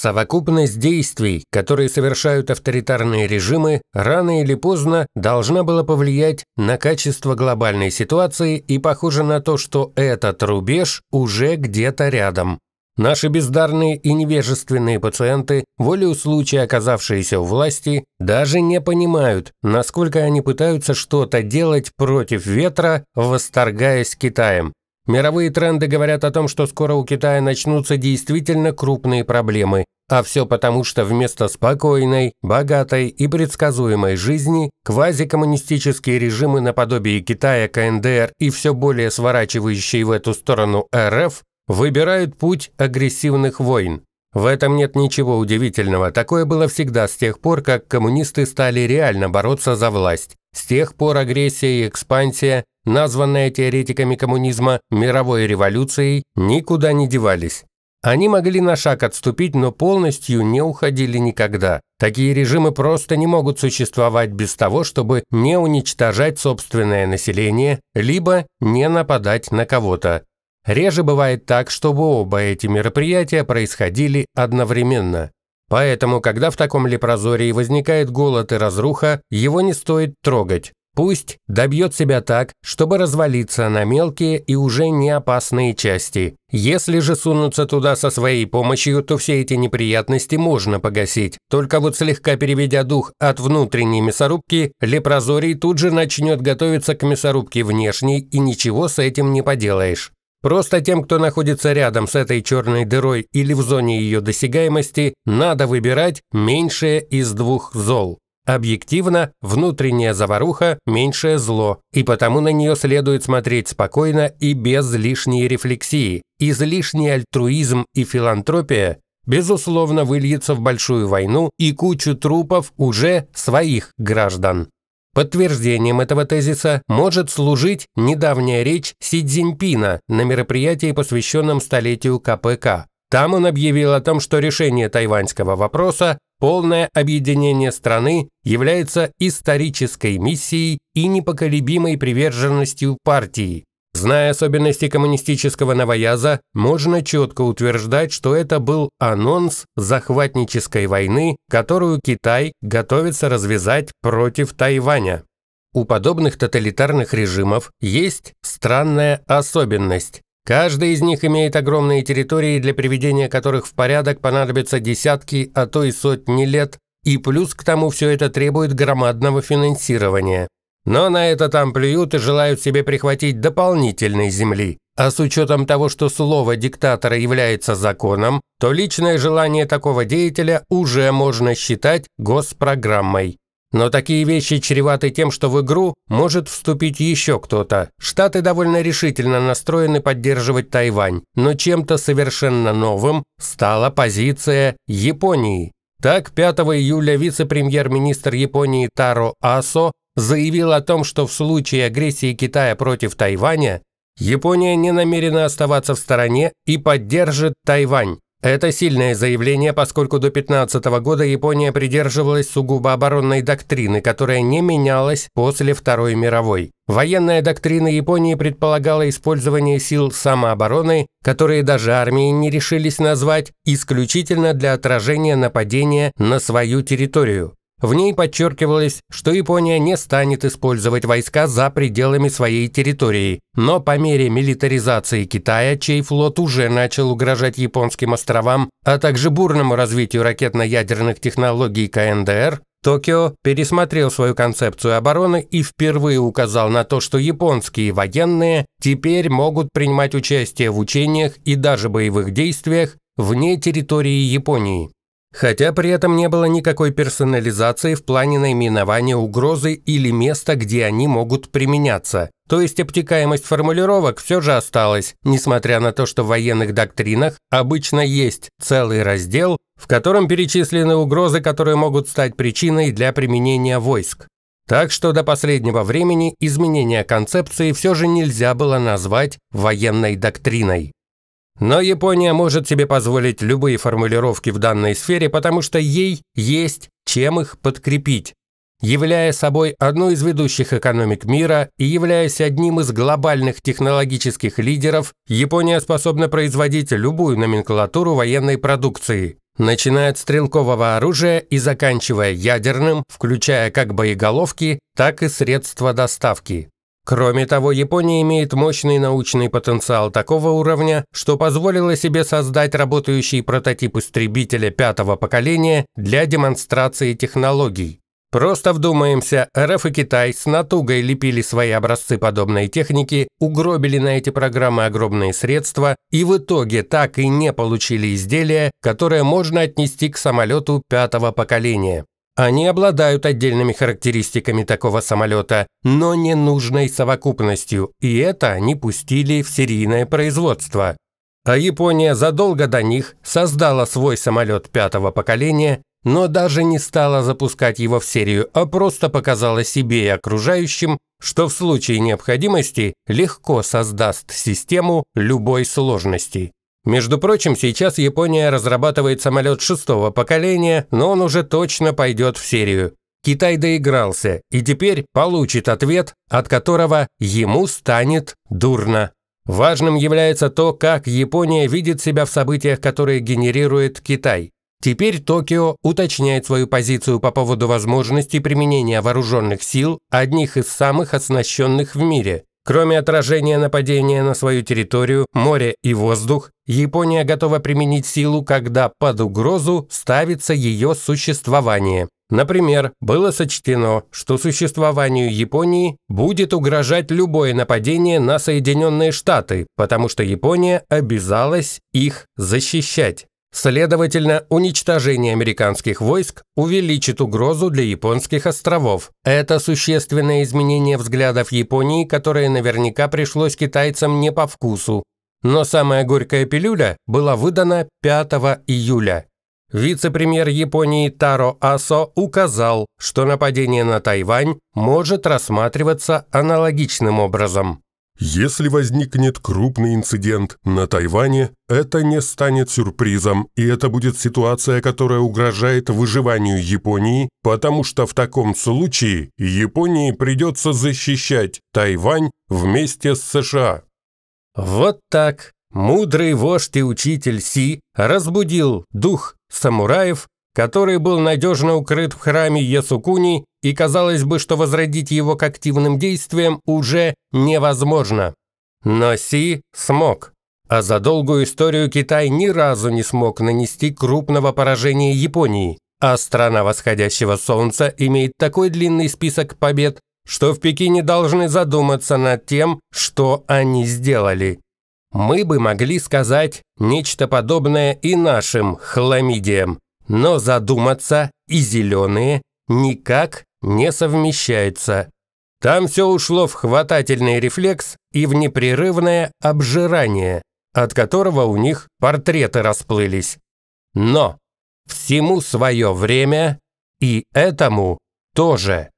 Совокупность действий, которые совершают авторитарные режимы, рано или поздно должна была повлиять на качество глобальной ситуации и похоже на то, что этот рубеж уже где-то рядом. Наши бездарные и невежественные пациенты, волею случая оказавшиеся у власти, даже не понимают, насколько они пытаются что-то делать против ветра, восторгаясь Китаем. Мировые тренды говорят о том, что скоро у Китая начнутся действительно крупные проблемы, а все потому, что вместо спокойной, богатой и предсказуемой жизни квазикоммунистические режимы наподобие Китая, КНДР и все более сворачивающие в эту сторону РФ выбирают путь агрессивных войн. В этом нет ничего удивительного, такое было всегда с тех пор, как коммунисты стали реально бороться за власть. С тех пор агрессия и экспансия названные теоретиками коммунизма мировой революцией, никуда не девались. Они могли на шаг отступить, но полностью не уходили никогда. Такие режимы просто не могут существовать без того, чтобы не уничтожать собственное население, либо не нападать на кого-то. Реже бывает так, чтобы оба эти мероприятия происходили одновременно. Поэтому, когда в таком лепрозории возникает голод и разруха, его не стоит трогать. Пусть добьет себя так, чтобы развалиться на мелкие и уже не опасные части. Если же сунуться туда со своей помощью, то все эти неприятности можно погасить. Только вот слегка переведя дух от внутренней мясорубки, лепрозорий тут же начнет готовиться к мясорубке внешней, и ничего с этим не поделаешь. Просто тем, кто находится рядом с этой черной дырой или в зоне ее досягаемости, надо выбирать меньшее из двух зол. Объективно, внутренняя заваруха – меньшее зло, и потому на нее следует смотреть спокойно и без лишней рефлексии. Излишний альтруизм и филантропия безусловно выльется в большую войну и кучу трупов уже своих граждан. Подтверждением этого тезиса может служить недавняя речь Си Цзиньпина на мероприятии, посвященном столетию КПК. Там он объявил о том, что решение тайваньского вопроса, полное объединение страны, является исторической миссией и непоколебимой приверженностью партии. Зная особенности коммунистического новояза, можно четко утверждать, что это был анонс захватнической войны, которую Китай готовится развязать против Тайваня. У подобных тоталитарных режимов есть странная особенность. Каждый из них имеет огромные территории, для приведения которых в порядок понадобятся десятки, а то и сотни лет, и плюс к тому все это требует громадного финансирования. Но на это там плюют и желают себе прихватить дополнительной земли. А с учетом того, что слово диктатора является законом, то личное желание такого деятеля уже можно считать госпрограммой. Но такие вещи чреваты тем, что в игру может вступить еще кто-то. Штаты довольно решительно настроены поддерживать Тайвань, но чем-то совершенно новым стала позиция Японии. Так, 5 июля вице-премьер-министр Японии Таро Асо заявил о том, что в случае агрессии Китая против Тайваня Япония не намерена оставаться в стороне и поддержит Тайвань. Это сильное заявление, поскольку до 15 года Япония придерживалась сугубо оборонной доктрины, которая не менялась после Второй мировой. Военная доктрина Японии предполагала использование сил самообороны, которые даже армии не решились назвать, исключительно для отражения нападения на свою территорию. В ней подчеркивалось, что Япония не станет использовать войска за пределами своей территории, но по мере милитаризации Китая, чей флот уже начал угрожать японским островам, а также бурному развитию ракетно-ядерных технологий КНДР, Токио пересмотрел свою концепцию обороны и впервые указал на то, что японские военные теперь могут принимать участие в учениях и даже боевых действиях вне территории Японии. Хотя при этом не было никакой персонализации в плане наименования угрозы или места, где они могут применяться. То есть обтекаемость формулировок все же осталась, несмотря на то, что в военных доктринах обычно есть целый раздел, в котором перечислены угрозы, которые могут стать причиной для применения войск. Так что до последнего времени изменение концепции все же нельзя было назвать военной доктриной. Но Япония может себе позволить любые формулировки в данной сфере, потому что ей есть чем их подкрепить. Являя собой одну из ведущих экономик мира и являясь одним из глобальных технологических лидеров, Япония способна производить любую номенклатуру военной продукции, начиная от стрелкового оружия и заканчивая ядерным, включая как боеголовки, так и средства доставки. Кроме того, Япония имеет мощный научный потенциал такого уровня, что позволило себе создать работающий прототип истребителя пятого поколения для демонстрации технологий. Просто вдумаемся, РФ и Китай с натугой лепили свои образцы подобной техники, угробили на эти программы огромные средства и в итоге так и не получили изделия, которое можно отнести к самолету пятого поколения. Они обладают отдельными характеристиками такого самолета, но не нужной совокупностью, и это они пустили в серийное производство. А Япония задолго до них создала свой самолет пятого поколения, но даже не стала запускать его в серию, а просто показала себе и окружающим, что в случае необходимости легко создаст систему любой сложности. Между прочим, сейчас Япония разрабатывает самолет шестого поколения, но он уже точно пойдет в серию. Китай доигрался и теперь получит ответ, от которого ему станет дурно. Важным является то, как Япония видит себя в событиях, которые генерирует Китай. Теперь Токио уточняет свою позицию по поводу возможности применения вооруженных сил одних из самых оснащенных в мире. Кроме отражения нападения на свою территорию, море и воздух, Япония готова применить силу, когда под угрозу ставится ее существование. Например, было сочтено, что существованию Японии будет угрожать любое нападение на Соединенные Штаты, потому что Япония обязалась их защищать. Следовательно, уничтожение американских войск увеличит угрозу для японских островов. Это существенное изменение взглядов Японии, которое наверняка пришлось китайцам не по вкусу. Но самая горькая пилюля была выдана 5 июля. Вице-премьер Японии Таро Асо указал, что нападение на Тайвань может рассматриваться аналогичным образом. Если возникнет крупный инцидент на Тайване, это не станет сюрпризом, и это будет ситуация, которая угрожает выживанию Японии, потому что в таком случае Японии придется защищать Тайвань вместе с США. Вот так мудрый вождь и учитель Си разбудил дух самураев, который был надежно укрыт в храме Ясукуни и казалось бы, что возродить его к активным действиям уже невозможно. Но Си смог. А за долгую историю Китай ни разу не смог нанести крупного поражения Японии, а страна восходящего солнца имеет такой длинный список побед, что в Пекине должны задуматься над тем, что они сделали. Мы бы могли сказать нечто подобное и нашим хламидиям, но задуматься и зеленые никак не совмещается. Там все ушло в хватательный рефлекс и в непрерывное обжирание, от которого у них портреты расплылись. Но всему свое время и этому тоже.